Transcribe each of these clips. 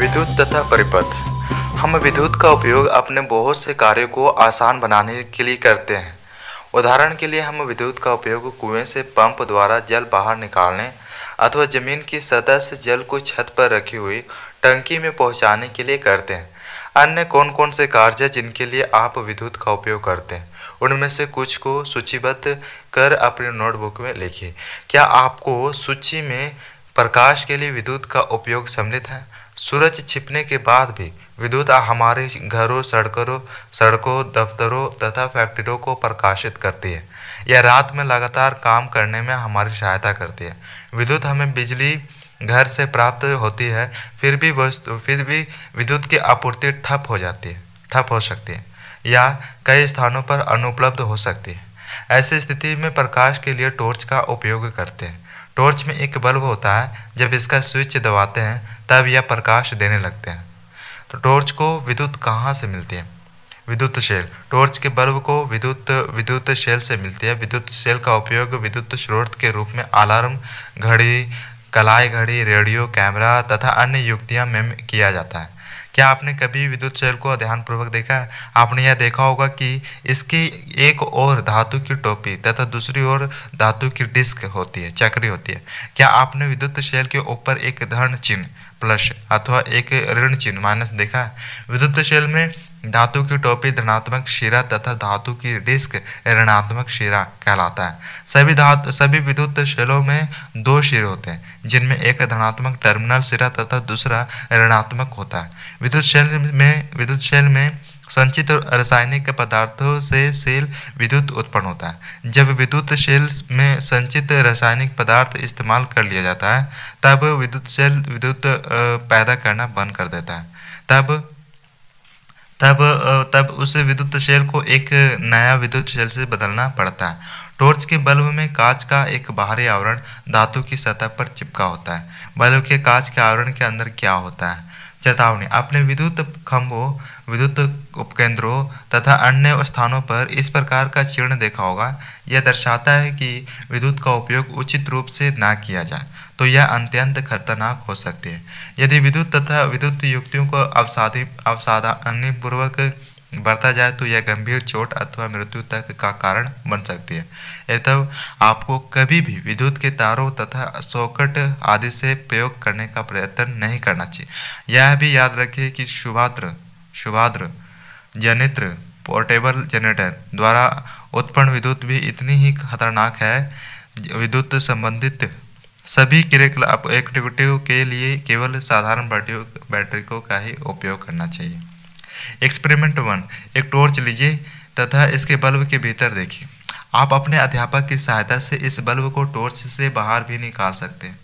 विद्युत तथा परिपथ हम विद्युत का उपयोग अपने बहुत से कार्यों को आसान बनाने के लिए करते हैं उदाहरण के लिए हम विद्युत का उपयोग कुएं से पंप द्वारा जल बाहर निकालने अथवा जमीन की सतह से जल को छत पर रखी हुई टंकी में पहुंचाने के लिए करते हैं अन्य कौन कौन से कार्य जिनके लिए आप विद्युत का उपयोग करते हैं उनमें से कुछ को सूचीबद्ध कर अपने नोटबुक में लिखिए क्या आपको सूची में प्रकाश के लिए विद्युत का उपयोग सम्मिलित है सूरज छिपने के बाद भी विद्युत हमारे घरों सड़कों सड़कों दफ्तरों तथा फैक्ट्रियों को प्रकाशित करती है यह रात में लगातार काम करने में हमारी सहायता करती है विद्युत हमें बिजली घर से प्राप्त होती है फिर भी वस्तु फिर भी विद्युत की आपूर्ति ठप हो जाती है ठप हो सकती है या कई स्थानों पर अनुपलब्ध हो सकती है ऐसी स्थिति में प्रकाश के लिए टॉर्च का उपयोग करते हैं टॉर्च में एक बल्ब होता है जब इसका स्विच दबाते हैं तब यह प्रकाश देने लगते हैं तो टॉर्च को विद्युत कहाँ से मिलती है विद्युत शेल टॉर्च के बल्ब को विद्युत विद्युत शेल से मिलती है विद्युत शेल का उपयोग विद्युत स्रोत के रूप में अलार्म घड़ी कलाई घड़ी रेडियो कैमरा तथा अन्य युक्तियाँ में किया जाता है क्या आपने कभी विद्युत शैल को ध्यानपूर्वक देखा है आपने यह देखा होगा कि इसकी एक ओर धातु की टोपी तथा दूसरी ओर धातु की डिस्क होती है चक्री होती है क्या आपने विद्युत शैल के ऊपर एक धन चिन्ह प्लस अथवा एक ऋण चिन्ह माइनस देखा है विद्युत शैल में धातु की टोपी धनात्मक शिरा तथा धातु की डिस्क ऋणात्मक शिरा कहलाता है सभी धातु सभी विद्युत शेलों में दो शिरे होते हैं जिनमें एक धनात्मक टर्मिनल शिरा तथा दूसरा ऋणात्मक होता है विद्युत शेल में विद्युत शैल में संचित और रासायनिक पदार्थों से सेल विद्युत उत्पन्न होता है जब विद्युत शेल में संचित रासायनिक पदार्थ इस्तेमाल कर लिया जाता है तब विद्युत शैल विद्युत पैदा करना बंद कर देता है तब तब तब उस विद्युत शेल को एक नया विद्युत शेल से बदलना पड़ता है टॉर्च के बल्ब में कांच का एक बाहरी आवरण धातु की सतह पर चिपका होता है बल्ब के कांच के आवरण के अंदर क्या होता है चेतावनी अपने विद्युत खंभों विद्युत उपकेंद्रों तथा अन्य स्थानों पर इस प्रकार का चिन्ह देखा होगा यह दर्शाता है कि विद्युत का उपयोग उचित रूप से ना किया जाए तो यह अत्यंत खतरनाक हो सकती है यदि विद्युत तथा विद्युत युक्तियों को अवसादी अवसाधानीपूर्वक बरता जाए तो यह गंभीर चोट अथवा मृत्यु तक का कारण बन सकती है अतः आपको कभी भी विद्युत के तारों तथा सॉकेट आदि से प्रयोग करने का प्रयत्न नहीं करना चाहिए यह भी याद रखिए कि शुभाद्र शुभाद्र जनित्र पोर्टेबल जनरेटर द्वारा उत्पन्न विद्युत भी इतनी ही खतरनाक है विद्युत संबंधित सभी एक्टिविटियों के लिए केवल साधारण बैटरिकों का ही उपयोग करना चाहिए एक्सपेरिमेंट वन एक टॉर्च लीजिए तथा इसके बल्ब के भीतर देखिए आप अपने अध्यापक की सहायता से इस बल्ब को टॉर्च से बाहर भी निकाल सकते हैं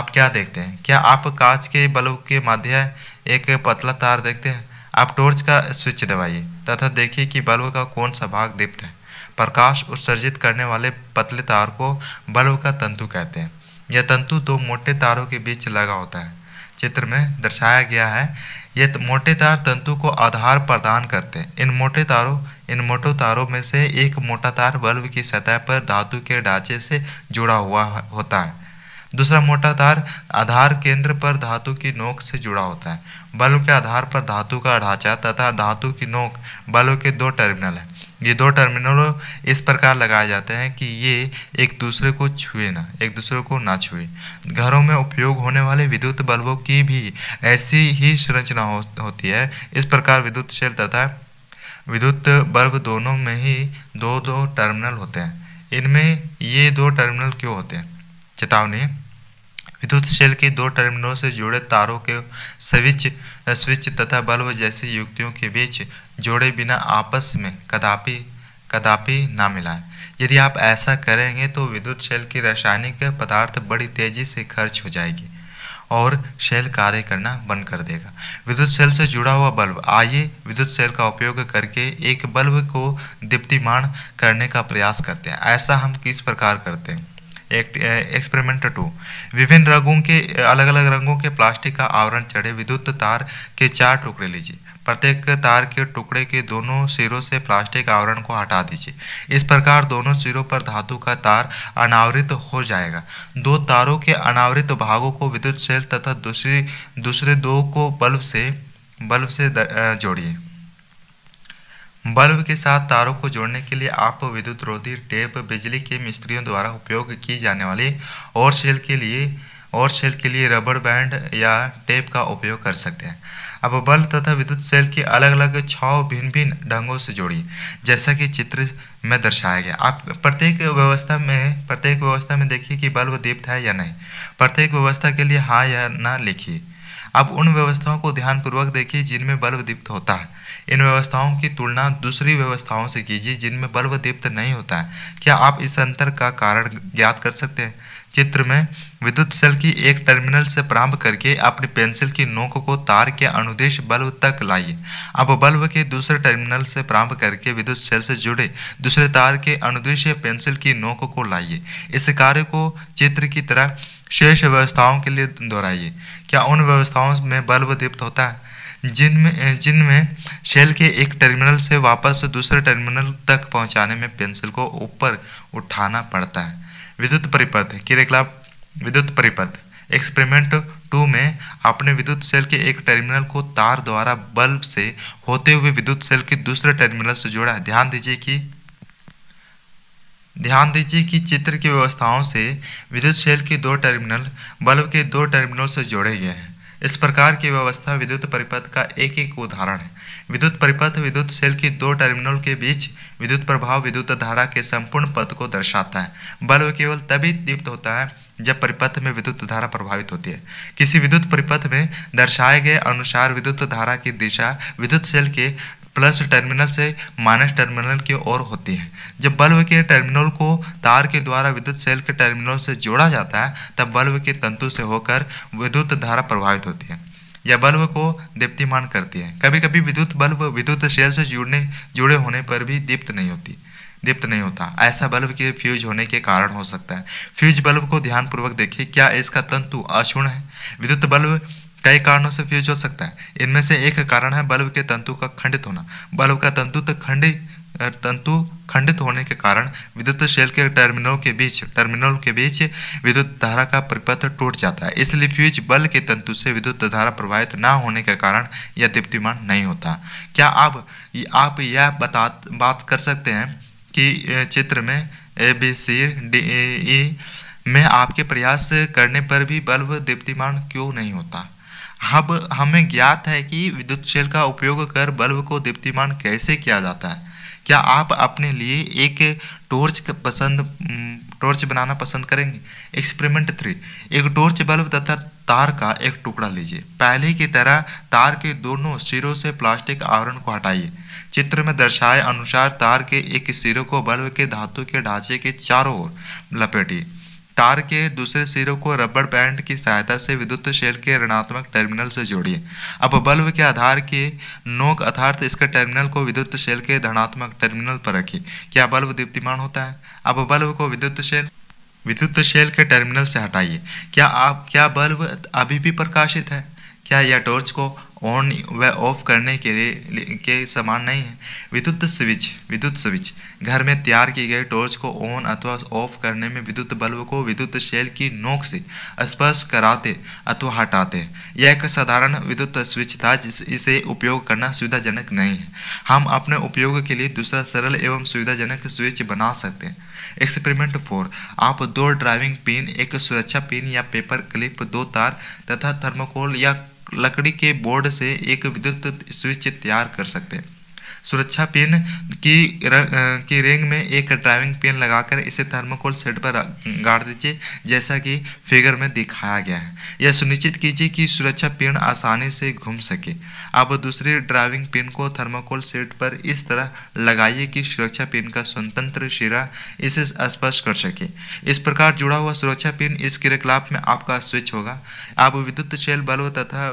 आप क्या देखते हैं क्या आप कांच के बल्ब के माध्यम एक पतला तार देखते हैं आप टॉर्च का स्विच दबाइए तथा देखिए कि बल्ब का कौन सा भाग दीप्त है प्रकाश उत्सर्जित करने वाले पतले तार को बल्ब का तंतु कहते हैं यह तंतु दो मोटे तारों के बीच लगा होता है चित्र में दर्शाया गया है ये मोटे तार तंतु को आधार प्रदान करते हैं इन मोटे तारों इन मोटो तारों में से एक मोटा तार बल्ब की सतह पर धातु के ढांचे से जुड़ा हुआ होता है दूसरा मोटा तार आधार केंद्र पर धातु की नोक से जुड़ा होता है बल्ब के आधार पर धातु का ढांचा तथा धातु की नोक बल्ब के दो टर्मिनल है ये दो टर्मिनल इस प्रकार लगाए जाते हैं कि ये एक दूसरे को छुए ना एक दूसरे को ना छुए घरों में उपयोग होने वाले विद्युत बल्बों की भी ऐसी ही संरचना हो, होती है इस प्रकार विद्युत सेल तथा विद्युत बल्ब दोनों में ही दो दो टर्मिनल होते हैं इनमें ये दो टर्मिनल क्यों होते हैं चेतावनी विद्युत सेल के दो टर्मिनलों से जुड़े तारों के स्विच स्विच तथा बल्ब जैसी युक्तियों के बीच जोड़े बिना आपस में कदापि कदापि ना मिलाएं यदि आप ऐसा करेंगे तो विद्युत सेल की रासायनिक पदार्थ बड़ी तेजी से खर्च हो जाएगी और सेल कार्य करना बंद कर देगा विद्युत सेल से जुड़ा हुआ बल्ब आइए विद्युत सेल का उपयोग करके एक बल्ब को दीप्तिमान करने का प्रयास करते हैं ऐसा हम किस प्रकार करते हैं एक्सपेरिमेंट टू eh, विभिन्न रंगों के eh, अलग अलग रंगों के प्लास्टिक का आवरण चढ़े विद्युत तार के चार टुकड़े लीजिए प्रत्येक तार के टुकड़े के दोनों सिरों से प्लास्टिक आवरण को हटा दीजिए इस प्रकार दोनों सिरों पर धातु का तार अनावृत हो जाएगा दो तारों के अनावृत भागों को विद्युत सेल तथा दूसरी दूसरे दो को बल्ब से बल्ब से eh, जोड़िए बल्ब के साथ तारों को जोड़ने के लिए आप विद्युत रोधी टेप बिजली के मिस्त्रियों द्वारा उपयोग की जाने वाली और शेल के लिए और सेल के लिए रबड़ बैंड या टेप का उपयोग कर सकते हैं अब बल्ब तथा विद्युत सेल के अलग अलग छाव भिन्न भिन्न ढंगों से जोड़िए जैसा कि चित्र में दर्शाया गया आप प्रत्येक व्यवस्था में प्रत्येक व्यवस्था में देखिए कि बल्ब दीप्त है या नहीं प्रत्येक व्यवस्था के लिए हाँ या ना लिखिए आप उन व्यवस्थाओं को ध्यानपूर्वक देखिए जिनमें बल्ब दीप्त होता है इन व्यवस्थाओं की तुलना दूसरी व्यवस्थाओं से कीजिए जिनमें बल्ब दीप्त नहीं होता है क्या आप इस अंतर का कारण ज्ञात कर सकते हैं चित्र में विद्युत सेल की एक टर्मिनल से प्रारंभ करके अपनी पेंसिल की नोक को तार के अनुदेश बल्ब तक लाइए अब बल्ब के दूसरे टर्मिनल से प्रारंभ करके विद्युत सेल से जुड़े दूसरे तार के अनुदेश पेंसिल की नोक को लाइए इस कार्य को चित्र की तरह शेष व्यवस्थाओं के लिए दोहराइए क्या उन व्यवस्थाओं में बल्ब दीप्त होता है जिनमें जिनमें शेल के एक टर्मिनल से वापस दूसरे टर्मिनल तक पहुंचाने में पेंसिल को ऊपर उठाना पड़ता है विद्युत परिपथ क्रियाकलाप विद्युत परिपथ एक्सपेरिमेंट टू में आपने विद्युत सेल के एक टर्मिनल को तार द्वारा बल्ब से होते हुए विद्युत सेल के दूसरे टर्मिनल से जोड़ा ध्यान दीजिए कि ध्यान दीजिए कि चित्र की व्यवस्थाओं से विद्युत सेल के दो टर्मिनल बल्ब के दो टर्मिनल से जोड़े गए हैं इस प्रकार की व्यवस्था विद्युत परिपथ का एक एक उदाहरण है विद्युत परिपथ विद्युत सेल की दो टर्मिनल के बीच विद्युत प्रभाव विद्युत धारा के संपूर्ण पथ को दर्शाता है बल्ब केवल तभी दीप्त होता है जब परिपथ में विद्युत धारा प्रभावित होती है किसी विद्युत परिपथ में दर्शाए गए अनुसार विद्युत धारा की दिशा विद्युत सेल के प्लस टर्मिनल से माइनस टर्मिनल की ओर होती है जब बल्ब के टर्मिनल को तार के द्वारा विद्युत सेल के टर्मिनल से जोड़ा जाता है तब बल्ब के तंतु से होकर विद्युत धारा प्रभावित होती है या बल्ब को दीप्तिमान करती है कभी कभी विद्युत बल्ब विद्युत सेल से जुड़ने जुड़े होने पर भी दीप्त नहीं होती दीप्त नहीं होता ऐसा बल्ब के फ्यूज होने के कारण हो सकता है फ्यूज बल्ब को ध्यानपूर्वक देखिए क्या इसका तंतु अशुण है विद्युत बल्ब कई कारणों से फ्यूज हो सकता है इनमें से एक कारण है बल्ब के तंतु का खंडित होना बल्ब का तंतु तो खंडित तंतु खंडित होने के कारण विद्युत शेल के टर्मिनलों के बीच टर्मिनल के बीच विद्युत धारा का परिपथ टूट जाता है इसलिए फ्यूज बल के तंतु से विद्युत धारा प्रवाहित ना होने के कारण यह दीप्तिमान नहीं होता क्या आप आप यह बता बात कर सकते हैं कि चित्र में A B C D E में आपके प्रयास करने पर भी बल्ब दीप्तिमान क्यों नहीं होता अब हमें ज्ञात है कि विद्युत शेल का उपयोग कर बल्ब को दीप्तिमान कैसे किया जाता है क्या आप अपने लिए एक टॉर्च पसंद टॉर्च बनाना पसंद करेंगे एक्सपेरिमेंट थ्री एक टॉर्च बल्ब तथा तार का एक टुकड़ा लीजिए पहले की तरह तार के दोनों सिरों से प्लास्टिक आवरण को हटाइए चित्र में दर्शाए अनुसार तार के एक सिरों को बल्ब के धातु के ढांचे के चारों ओर लपेटिए तार के दूसरे सिरों को रबड़ बैंड की सहायता से विद्युत शेल के ऋणात्मक टर्मिनल से जोड़िए अब बल्ब के आधार के नोक अर्थात इसके टर्मिनल को विद्युत शेल के धनात्मक टर्मिनल पर रखिए क्या बल्ब दीप्तिमान होता है अब बल्ब को विद्युत शेल विद्युत शेल के टर्मिनल से हटाइए क्या आप क्या बल्ब अभी भी प्रकाशित है क्या यह टॉर्च को ऑन व ऑफ करने के लिए के समान नहीं है विद्युत स्विच विद्युत स्विच घर में तैयार की गई टॉर्च को ऑन अथवा ऑफ करने में विद्युत बल्ब को विद्युत शेल की नोक से स्पर्श कराते अथवा हटाते यह एक साधारण विद्युत स्विच था जिस इसे उपयोग करना सुविधाजनक नहीं है हम अपने उपयोग के लिए दूसरा सरल एवं सुविधाजनक स्विच बना सकते हैं एक्सपेरिमेंट फोर आप दो ड्राइविंग पिन एक सुरक्षा पिन या पेपर क्लिप दो तार तथा थर्मोकोल या लकड़ी के बोर्ड से एक विद्युत स्विच तैयार कर सकते हैं सुरक्षा पिन की र, की रिंग में एक ड्राइविंग पिन लगाकर इसे थर्मोकोल सेट पर गाड़ दीजिए जैसा कि फिगर में दिखाया गया है यह सुनिश्चित कीजिए कि सुरक्षा पिन आसानी से घूम सके अब दूसरी ड्राइविंग पिन को थर्मोकोल सेट पर इस तरह लगाइए कि सुरक्षा पिन का स्वतंत्र शिरा इसे स्पर्श कर सके इस प्रकार जुड़ा हुआ सुरक्षा पिन इस क्रियाकलाप में आपका स्विच होगा आप विद्युत शेल बल्ब तथा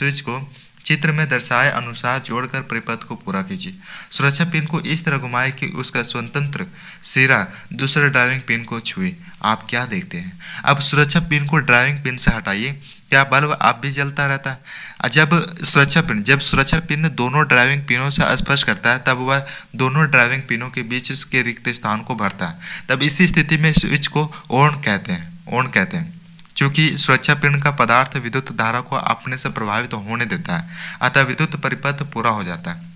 स्विच को चित्र में दर्शाए अनुसार जोड़कर परिपथ को पूरा कीजिए सुरक्षा पिन को इस तरह घुमाएं कि उसका स्वतंत्र सिरा दूसरे ड्राइविंग पिन को छुए आप क्या देखते हैं अब सुरक्षा पिन को ड्राइविंग पिन से हटाइए क्या बल्ब आप भी जलता रहता है जब सुरक्षा पिन जब सुरक्षा पिन दोनों ड्राइविंग पिनों से स्पर्श करता है तब वह दोनों ड्राइविंग पिनों के बीच के रिक्त स्थान को भरता है तब इसी स्थिति में स्विच को ऑन कहते हैं ऑन कहते हैं क्योंकि सुरक्षा पिंड का पदार्थ विद्युत धारा को अपने से प्रभावित होने देता है अतः विद्युत परिपथ पूरा हो जाता है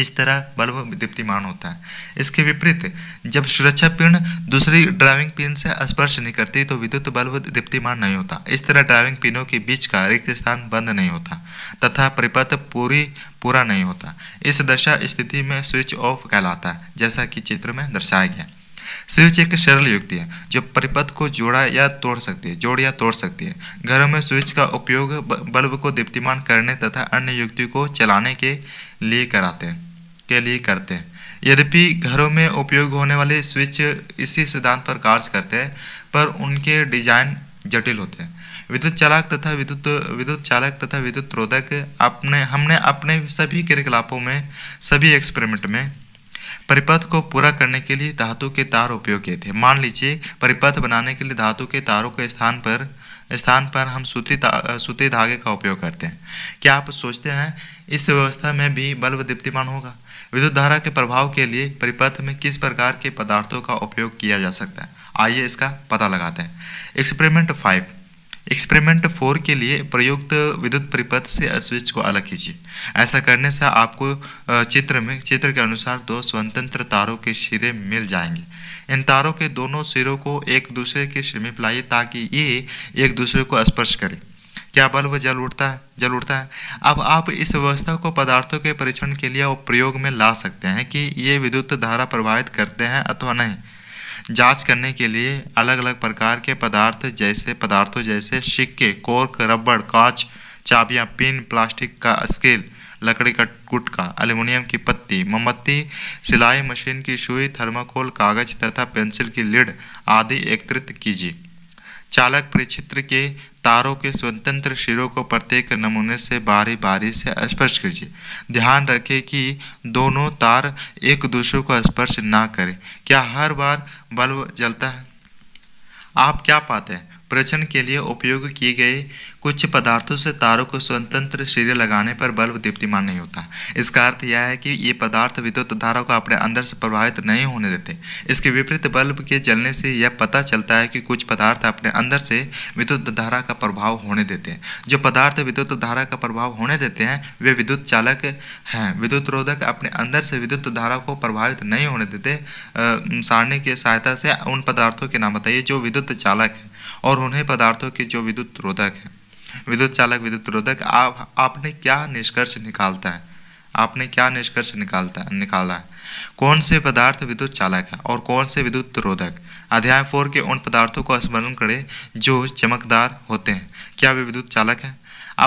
इस तरह बल्ब दीप्तिमान होता है इसके विपरीत जब सुरक्षा पिण दूसरी ड्राइविंग पिन से स्पर्श नहीं करती तो विद्युत बल्ब दीप्तिमान नहीं होता इस तरह ड्राइविंग पिनों के बीच का रिक्त स्थान बंद नहीं होता तथा परिपथ पूरी पूरा नहीं होता इस दशा स्थिति में स्विच ऑफ कहलाता है जैसा कि चित्र में दर्शाया गया स्विच एक सरल युक्ति है जो परिपथ को जोड़ा या तोड़ सकती है जोड़ या तोड़ सकती है घरों में स्विच का उपयोग बल्ब को दीप्तिमान करने तथा अन्य युक्ति को चलाने के लिए कराते हैं के लिए करते हैं यद्यपि घरों में उपयोग होने वाले स्विच इसी सिद्धांत पर कार्य करते हैं पर उनके डिजाइन जटिल होते हैं विद्युत चालक तथा विद्युत विद्युत चालक तथा विद्युत रोधक अपने हमने अपने सभी क्रियाकलापों में सभी एक्सपेरिमेंट में परिपथ को पूरा करने के लिए धातु के तार उपयोग किए थे मान लीजिए परिपथ बनाने के लिए धातु के तारों के स्थान पर स्थान पर हम सूती सूती धागे का उपयोग करते हैं क्या आप सोचते हैं इस व्यवस्था में भी बल्ब दीप्तिमान होगा विद्युत धारा के प्रभाव के लिए परिपथ में किस प्रकार के पदार्थों का उपयोग किया जा सकता है आइए इसका पता लगाते हैं एक्सपेरिमेंट फाइव एक्सपेरिमेंट फोर के लिए प्रयुक्त विद्युत परिपथ से स्विच को अलग कीजिए ऐसा करने से आपको चित्र में चित्र के अनुसार दो स्वतंत्र तारों के सिरे मिल जाएंगे इन तारों के दोनों सिरों को एक दूसरे के समीप लाइए ताकि ये एक दूसरे को स्पर्श करें क्या बल्ब जल उठता है जल उठता है अब आप इस व्यवस्था को पदार्थों के परीक्षण के लिए प्रयोग में ला सकते हैं कि ये विद्युत धारा प्रभावित करते हैं अथवा नहीं जांच करने के लिए अलग अलग प्रकार के पदार्थ जैसे पदार्थों जैसे सिक्के कोर्क रबड़ कांच चाबियाँ पिन प्लास्टिक का स्केल लकड़ी का गुटका एल्यूमिनियम की पत्ती मोमबत्ती सिलाई मशीन की सुई थर्माकोल कागज तथा पेंसिल की लिड आदि एकत्रित कीजिए चालक परिक्षेत्र के तारों के स्वतंत्र शिरों को प्रत्येक नमूने से बारी बारी से स्पर्श कीजिए ध्यान रखें कि दोनों तार एक दूसरे को स्पर्श ना करें क्या हर बार बल्ब जलता है आप क्या पाते हैं प्रचन के लिए उपयोग किए गए कुछ पदार्थों से तारों को स्वतंत्र सिरे लगाने पर बल्ब दीप्तिमान नहीं होता इसका अर्थ यह है कि ये पदार्थ विद्युत धारा को अपने अंदर से प्रभावित नहीं होने देते इसके विपरीत बल्ब के जलने से यह पता चलता है कि कुछ पदार्थ अपने अंदर से विद्युत धारा का प्रभाव होने देते हैं जो पदार्थ विद्युत धारा का प्रभाव होने देते हैं वे विद्युत चालक हैं विद्युत रोधक अपने अंदर से विद्युत धारा को प्रभावित नहीं होने देते सारणी की सहायता से उन पदार्थों के नाम बताइए जो विद्युत चालक हैं और उन्हें पदार्थों के जो विद्युत रोधक हैं विद्युत चालक विद्युत रोधक आप आपने क्या निष्कर्ष निकालता है आपने क्या निष्कर्ष निकालता है निकाला है कौन से पदार्थ विद्युत चालक है और कौन से विद्युत रोधक अध्याय फोर के उन पदार्थों को स्मरण करें जो चमकदार होते हैं क्या वे विद्युत चालक हैं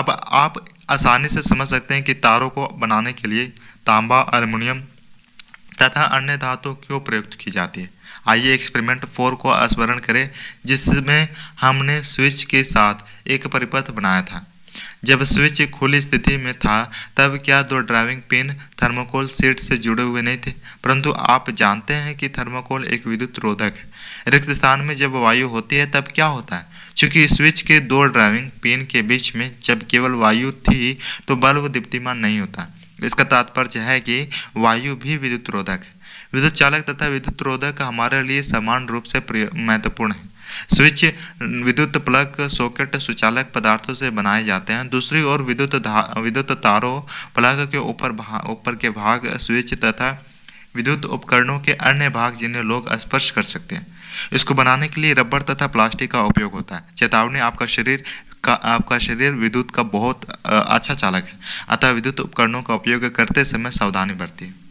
अब आप आसानी से समझ सकते हैं कि तारों को बनाने के लिए तांबा अलमुनियम तथा अन्य धातुओं क्यों प्रयुक्त की जाती है आइए एक्सपेरिमेंट फोर को स्मरण करें जिसमें हमने स्विच के साथ एक परिपथ बनाया था जब स्विच खुली स्थिति में था तब क्या दो ड्राइविंग पिन थर्मोकोल सीट से जुड़े हुए नहीं थे परंतु आप जानते हैं कि थर्मोकोल एक विद्युत रोधक है रिक्त स्थान में जब वायु होती है तब क्या होता है चूंकि स्विच के दो ड्राइविंग पिन के बीच में जब केवल वायु थी तो बल्ब दीप्तिमान नहीं होता इसका तात्पर्य है कि वायु भी विद्युत रोधक है विद्युत चालक तथा विद्युत रोधक हमारे लिए समान रूप से महत्वपूर्ण है स्विच विद्युत प्लग सॉकेट सुचालक पदार्थों से बनाए जाते हैं दूसरी ओर विद्युत विद्युत तारों प्लग के ऊपर ऊपर के भाग स्विच तथा विद्युत उपकरणों के अन्य भाग जिन्हें लोग स्पर्श कर सकते हैं इसको बनाने के लिए रबड़ तथा प्लास्टिक का उपयोग होता है चेतावनी आपका शरीर का आपका शरीर विद्युत का बहुत अच्छा चालक है अतः विद्युत उपकरणों का उपयोग करते समय सावधानी बरती है